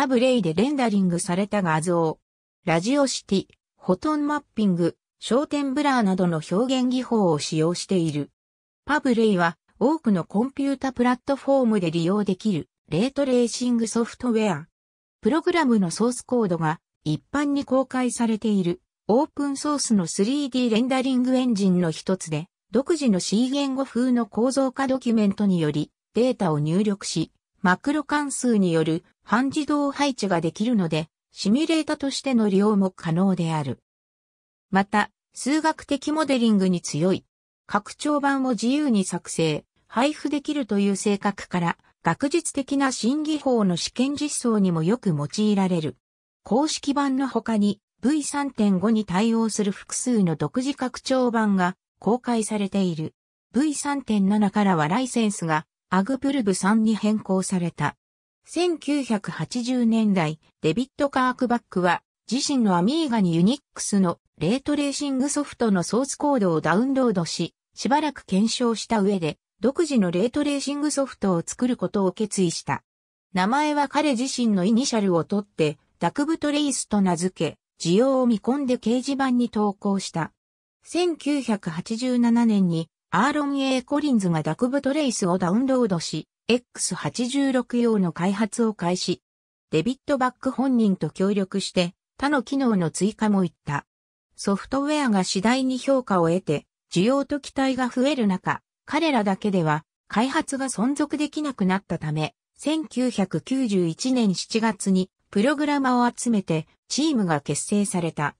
パブレイでレンダリングされた画像、ラジオシティ、フォトンマッピング、焦点ブラーなどの表現技法を使用している。パブレイは多くのコンピュータプラットフォームで利用できるレートレーシングソフトウェア。プログラムのソースコードが一般に公開されているオープンソースの 3D レンダリングエンジンの一つで、独自の C 言語風の構造化ドキュメントによりデータを入力し、マクロ関数による半自動配置ができるので、シミュレータとしての利用も可能である。また、数学的モデリングに強い、拡張版を自由に作成、配布できるという性格から、学術的な審議法の試験実装にもよく用いられる。公式版の他に V3.5 に対応する複数の独自拡張版が公開されている。V3.7 からはライセンスがアグプルブ3に変更された。1980年代、デビッド・カークバックは、自身のアミーガにユニックスのレートレーシングソフトのソースコードをダウンロードし、しばらく検証した上で、独自のレートレーシングソフトを作ることを決意した。名前は彼自身のイニシャルを取って、ダクブトレイスと名付け、需要を見込んで掲示板に投稿した。1987年に、アーロン・ A・ コリンズがダクブトレイスをダウンロードし、X86 用の開発を開始。デビット・バック本人と協力して他の機能の追加も言った。ソフトウェアが次第に評価を得て、需要と期待が増える中、彼らだけでは開発が存続できなくなったため、1991年7月にプログラマーを集めてチームが結成された。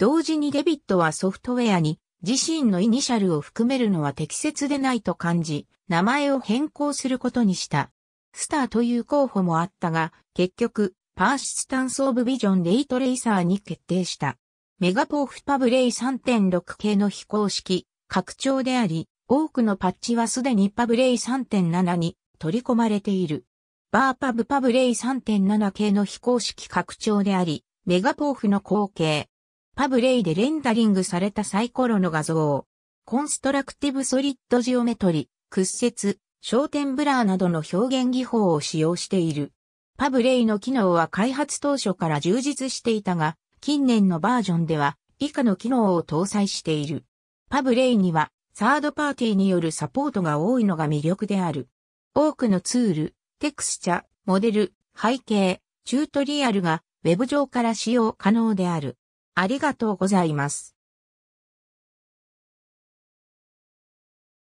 同時にデビットはソフトウェアに自身のイニシャルを含めるのは適切でないと感じ、名前を変更することにした。スターという候補もあったが、結局、パーシスタンス・オブ・ビジョン・レイトレイサーに決定した。メガポーフパブレイ3.6系の非公式、拡張であり、多くのパッチはすでにパブレイ3.7に取り込まれている。バーパブパブレイ3.7系の非公式拡張であり、メガポーフの後継、パブレイでレンダリングされたサイコロの画像、を、コンストラクティブソリッドジオメトリ、屈折、焦点ブラーなどの表現技法を使用している。パブレイの機能は開発当初から充実していたが、近年のバージョンでは以下の機能を搭載している。パブレイにはサードパーティーによるサポートが多いのが魅力である。多くのツール、テクスチャ、モデル、背景、チュートリアルが Web 上から使用可能である。ありがとうございます。